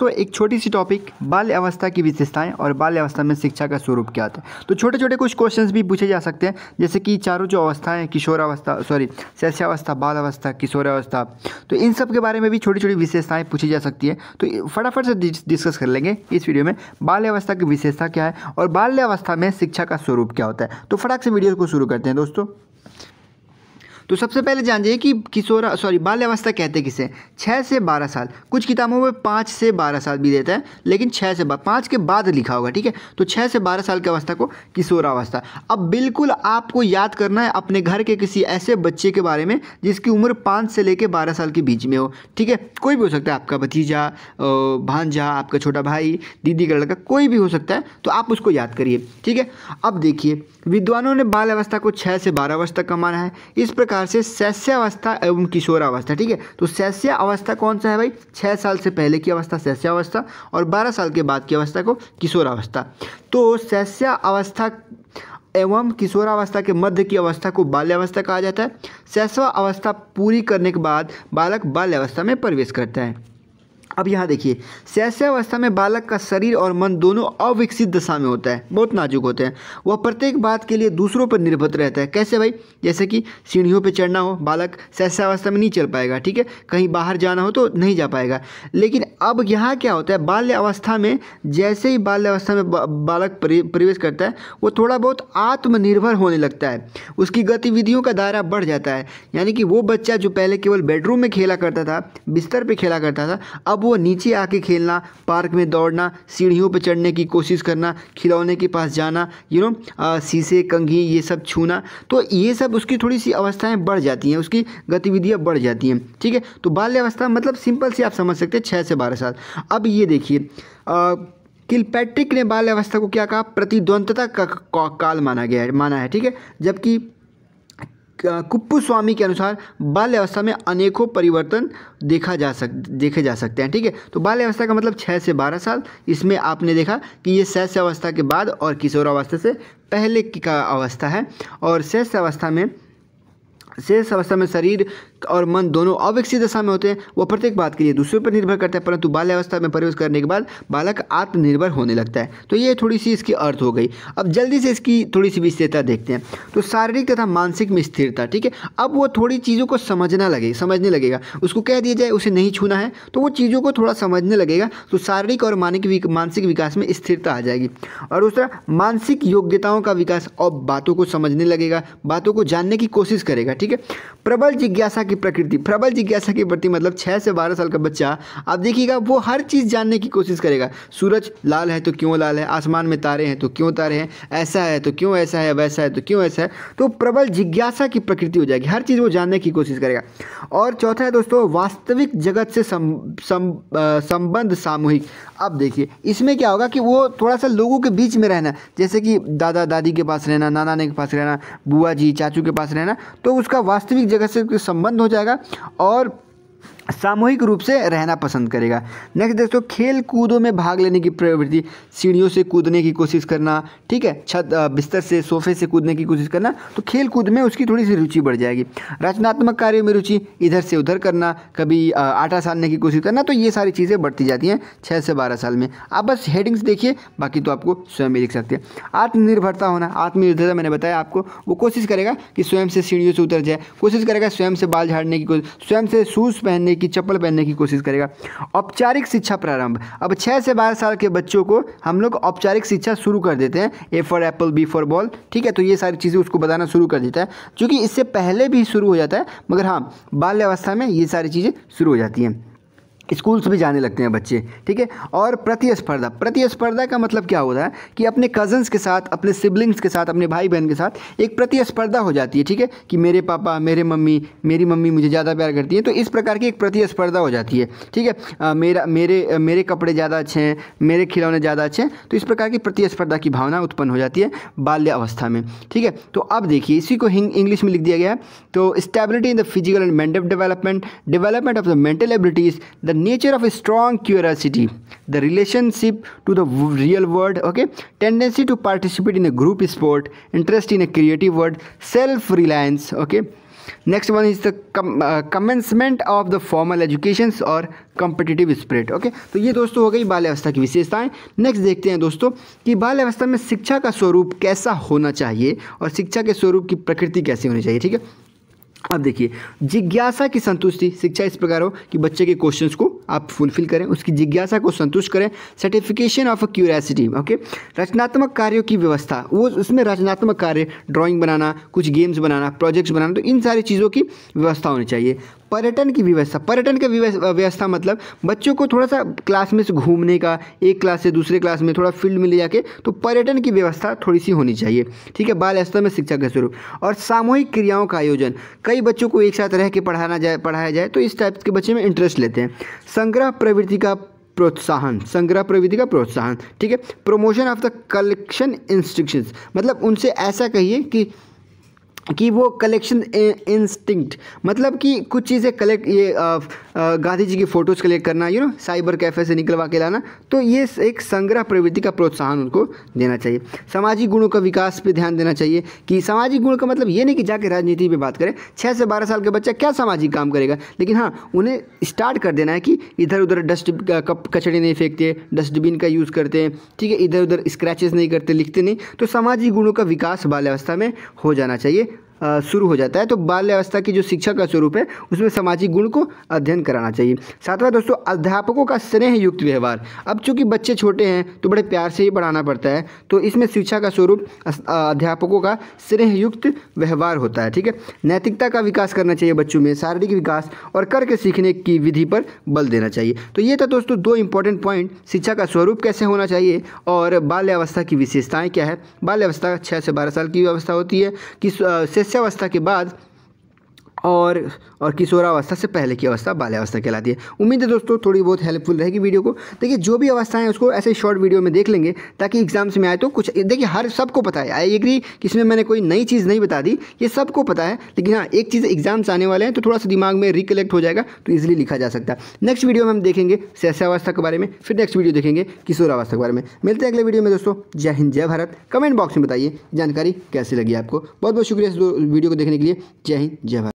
तो एक छोटी सी टॉपिक बाल अवस्था की विशेषताएं और बाल्य अवस्था में शिक्षा का स्वरूप क्या होता है तो छोटे छोटे कुछ क्वेश्चंस भी पूछे जा सकते हैं जैसे कि चारों जो अवस्थाएं किशोर अवस्था सॉरी शैश्यावस्था बाल अवस्था किशोर अवस्था तो इन सब के बारे में भी छोटी छोटी विशेषताएं पूछी जा सकती है तो फटाफट से डिस्कस कर लेंगे इस वीडियो में बाल्यावस्था की विशेषता क्या है और बाल्यावस्था में शिक्षा का स्वरूप क्या होता है तो फटाक से वीडियो को शुरू करते हैं दोस्तों तो सबसे पहले जान जाइए कि किशोरा सॉरी बाल्यावस्था कहते किसे छः से बारह साल कुछ किताबों में पाँच से बारह साल भी देता है लेकिन छः से पाँच के बाद लिखा होगा ठीक है तो छः से बारह साल की अवस्था को किशोरावस्था अब बिल्कुल आपको याद करना है अपने घर के किसी ऐसे बच्चे के बारे में जिसकी उम्र पाँच से लेकर बारह साल के बीच में हो ठीक है कोई भी हो सकता है आपका भतीजा भांजा आपका छोटा भाई दीदी का लड़का कोई भी हो सकता है तो आप उसको याद करिए ठीक है अब देखिए विद्वानों ने बाल अवस्था को छः से बारह वर्ष तक का माना है इस प्रकार प्रकार से शैस्यावस्था एवं किशोरावस्था ठीक है तो शैस्या अवस्था कौन सा है भाई छः साल से पहले की अवस्था शैस्यावस्था और बारह साल के बाद की अवस्था को किशोरावस्था तो शैस्या अवस्था एवं किशोरावस्था के मध्य की अवस्था को बाल्यावस्था कहा जाता है शैशवा अवस्था पूरी करने के बाद बालक बाल्यावस्था में प्रवेश करता है अब यहाँ देखिए अवस्था में बालक का शरीर और मन दोनों अविकसित दशा में होता है बहुत नाजुक होते हैं वह प्रत्येक बात के लिए दूसरों पर निर्भर रहता है कैसे भाई जैसे कि सीढ़ियों पर चढ़ना हो बालक अवस्था में नहीं चल पाएगा ठीक है कहीं बाहर जाना हो तो नहीं जा पाएगा लेकिन अब यहाँ क्या होता है बाल्यावस्था में जैसे ही बाल्यावस्था में में बालक प्रवेश करता है वो थोड़ा बहुत आत्मनिर्भर होने लगता है उसकी गतिविधियों का दायरा बढ़ जाता है यानी कि वो बच्चा जो पहले केवल बेडरूम में खेला करता था बिस्तर पर खेला करता था अब वो नीचे आके खेलना पार्क में दौड़ना सीढ़ियों पर चढ़ने की कोशिश करना खिलौने के पास जाना यू नो शीशे कंघी ये सब छूना तो ये सब उसकी थोड़ी सी अवस्थाएँ बढ़ जाती हैं उसकी गतिविधियाँ बढ़ जाती हैं ठीक है तो बाल्यावस्था मतलब सिंपल से आप समझ सकते हैं छः से बारह साल अब ये देखिए किलपैट्रिक ने बाल्यावस्था को क्या कहा प्रतिद्वंदता का काल माना गया है माना है ठीक है जबकि कुप्पू स्वामी के अनुसार बाल्यावस्था में अनेकों परिवर्तन देखा जा सक देखे जा सकते हैं ठीक है तो बाल्यावस्था का मतलब छः से बारह साल इसमें आपने देखा कि ये शैस्य अवस्था के बाद और किशोरावस्था से पहले की का अवस्था है और शैस्य अवस्था में शेष अवस्था में शरीर और मन दोनों अविकसित दशा में होते हैं वह प्रत्येक बात के लिए दूसरों पर निर्भर करता है परंतु बाल्यावस्था में प्रवेश करने के बाद बालक आत्मनिर्भर होने लगता है तो ये थोड़ी सी इसकी अर्थ हो गई अब जल्दी से इसकी थोड़ी सी विशेषता देखते हैं तो शारीरिक तथा मानसिक में स्थिरता ठीक है अब वो थोड़ी चीज़ों को समझना लगे समझने लगेगा उसको कह दिया जाए उसे नहीं छूना है तो वो चीज़ों को थोड़ा समझने लगेगा तो शारीरिक और मानिक मानसिक विकास में स्थिरता आ जाएगी और दूसरा मानसिक योग्यताओं का विकास और बातों को समझने लगेगा बातों को जानने की कोशिश करेगा ठीक है प्रबल जिज्ञासा की प्रकृति प्रबल जिज्ञासा की प्रति मतलब छः से बारह साल का बच्चा आप देखिएगा वो हर चीज़ जानने की कोशिश करेगा सूरज लाल है तो क्यों लाल है आसमान में तारे हैं तो क्यों तारे हैं ऐसा है तो क्यों ऐसा है वैसा है तो क्यों ऐसा है तो प्रबल जिज्ञासा की प्रकृति हो जाएगी हर चीज़ वो जानने की कोशिश करेगा और चौथा है दोस्तों वास्तविक जगत से संबंध सामूहिक अब देखिए इसमें क्या होगा कि वो थोड़ा सा लोगों के बीच में रहना जैसे कि दादा दादी के पास रहना नाना नानी के पास रहना बुआ जी चाचू के पास रहना तो उसका वास्तविक जगत से संबंध बंद हो जाएगा और सामूहिक रूप से रहना पसंद करेगा नेक्स्ट दोस्तों खेल कूदों में भाग लेने की प्रवृत्ति सीढ़ियों से कूदने की कोशिश करना ठीक है छत बिस्तर से सोफे से कूदने की कोशिश करना तो खेल कूद में उसकी थोड़ी सी रुचि बढ़ जाएगी रचनात्मक कार्यों में रुचि इधर से उधर करना कभी आटा सानने की कोशिश करना तो ये सारी चीज़ें बढ़ती जाती हैं छः से बारह साल में आप बस हेडिंग्स देखिए बाकी तो आपको स्वयं ही लिख सकते हैं आत्मनिर्भरता होना आत्मनिर्भरता मैंने बताया आपको वो कोशिश करेगा कि स्वयं से सीढ़ियों से उतर जाए कोशिश करेगा स्वयं से बाल झाड़ने की कोशिश स्वयं से शूज़ पहनने की चप्पल पहनने की कोशिश करेगा औपचारिक शिक्षा प्रारंभ अब छः से बारह साल के बच्चों को हम लोग औपचारिक शिक्षा शुरू कर देते हैं A for apple B for ball ठीक है तो ये सारी चीज़ें उसको बताना शुरू कर देता है जो इससे पहले भी शुरू हो जाता है मगर हाँ बाल्यावस्था में ये सारी चीज़ें शुरू हो जाती हैं स्कूल्स भी जाने लगते हैं बच्चे ठीक है और प्रतिस्पर्धा प्रतिस्पर्धा का मतलब क्या होता है कि अपने कज़न्स के साथ अपने सिबलिंग्स के साथ अपने भाई बहन के साथ एक प्रतिस्पर्धा हो जाती है ठीक है कि मेरे पापा मेरे मम्मी मेरी मम्मी मुझे ज़्यादा प्यार करती है तो इस प्रकार की एक प्रतिस्पर्धा हो जाती है ठीक है मेरा मेरे मेरे कपड़े ज़्यादा अच्छे हैं मेरे खिलौने ज़्यादा अच्छे हैं तो इस प्रकार की प्रतिस्पर्धा की भावना उत्पन्न हो जाती है बाल्य अवस्था में ठीक है तो अब देखिए इसी को इंग्लिश में लिख दिया गया है तो stability in the physical and mental development development of the mental abilities the nature of a strong curiosity the relationship to the real world okay tendency to participate in a group sport interest in a creative world self reliance okay next one is the com, uh, commencement of the formal educations और competitive spirit okay okay? तो ये दोस्तों हो गई बाल्यावस्था की विशेषताएं next देखते हैं दोस्तों कि बाल्यावस्था में शिक्षा का स्वरूप कैसा होना चाहिए और शिक्षा के स्वरूप की प्रकृति कैसी होनी चाहिए ठीक है अब देखिए जिज्ञासा की संतुष्टि शिक्षा इस प्रकार हो कि बच्चे के क्वेश्चंस को आप फुलफिल करें उसकी जिज्ञासा को संतुष्ट करें certification of a curiosity okay रचनात्मक कार्यों की व्यवस्था वो उसमें रचनात्मक कार्य ड्राइंग बनाना कुछ गेम्स बनाना प्रोजेक्ट्स बनाना तो इन सारी चीज़ों की व्यवस्था होनी चाहिए पर्यटन की व्यवस्था पर्यटन की व्यवस्था मतलब बच्चों को थोड़ा सा क्लास में से घूमने का एक क्लास से दूसरे क्लास में थोड़ा फील्ड में ले जाके तो पर्यटन की व्यवस्था थोड़ी सी होनी चाहिए ठीक है बाल स्तर में शिक्षा के स्वरूप और सामूहिक क्रियाओं का आयोजन कई बच्चों को एक साथ रह के पढ़ाना जाए पढ़ाया जाए तो इस टाइप के बच्चे में इंटरेस्ट लेते हैं संग्रह प्रवृत्ति का प्रोत्साहन संग्रह प्रवृत्ति का प्रोत्साहन ठीक है promotion of the collection instructions मतलब उनसे ऐसा कहिए कि कि वो कलेक्शन इंस्टिंक्ट मतलब कि कुछ चीज़ें कलेक्ट ये गांधी जी की फ़ोटोज़ कलेक्ट करना यू नो साइबर कैफ़े से निकलवा के लाना तो ये एक संग्रह प्रवृत्ति का प्रोत्साहन उनको देना चाहिए सामाजिक गुणों का विकास पे ध्यान देना चाहिए कि सामाजिक गुणों का मतलब ये नहीं कि जाके राजनीति पे बात करें छः से बारह साल का बच्चा क्या सामाजिक काम करेगा लेकिन हाँ उन्हें स्टार्ट कर देना है कि इधर उधर डस्ट कचड़े नहीं फेंकते डस्टबिन का यूज़ करते हैं ठीक है इधर उधर स्क्रैचेज़ नहीं करते लिखते नहीं तो सामाजिक गुणों का विकास बाल्यावस्था में हो जाना चाहिए शुरू हो जाता है तो बाल्यावस्था की जो शिक्षा का स्वरूप है उसमें सामाजिक गुण को अध्ययन कराना चाहिए सातवां दोस्तों अध्यापकों का स्नेह युक्त व्यवहार अब चूंकि बच्चे छोटे हैं तो बड़े प्यार से ही पढ़ाना पड़ता है तो इसमें शिक्षा का स्वरूप अध्यापकों का स्नेह युक्त व्यवहार होता है ठीक है नैतिकता का विकास करना चाहिए बच्चों में शारीरिक विकास और करके सीखने की विधि पर बल देना चाहिए तो ये था दोस्तों दो इंपॉर्टेंट पॉइंट शिक्षा का स्वरूप कैसे होना चाहिए और बाल्यावस्था की विशेषताएँ क्या है बाल्यावस्था छः से बारह साल की व्यवस्था होती है कि किशोरावस्था के बाद और और किशोरावस्था से पहले की अवस्था बाल्यावस्था कहलाती है उम्मीद है दोस्तों थोड़ी बहुत हेल्पफुल रहेगी वीडियो को देखिए जो भी अवस्था है उसको ऐसे शॉर्ट वीडियो में देख लेंगे ताकि एग्जाम्स में आए तो कुछ देखिए हर सबको पता है आई एग्री कि इसमें मैंने कोई नई चीज़ नहीं बता दी ये सबको पता है लेकिन हाँ एक चीज़ एग्जाम्स आने वाले हैं तो थोड़ा सा दिमाग में रिकलेक्ट हो जाएगा तो ईजिली लिखा जा सकता है नेक्स्ट वीडियो में हम देखेंगे शैशावस्था के बारे में फिर नेक्स्ट वीडियो देखेंगे किशोरावस्था के बारे में मिलते हैं अगले वीडियो में दोस्तों जय हिंद जय भारत कमेंट बॉक्स में बताइए जानकारी कैसी लगी आपको बहुत बहुत शुक्रिया वीडियो को देखने के लिए जय हिंद जय भारत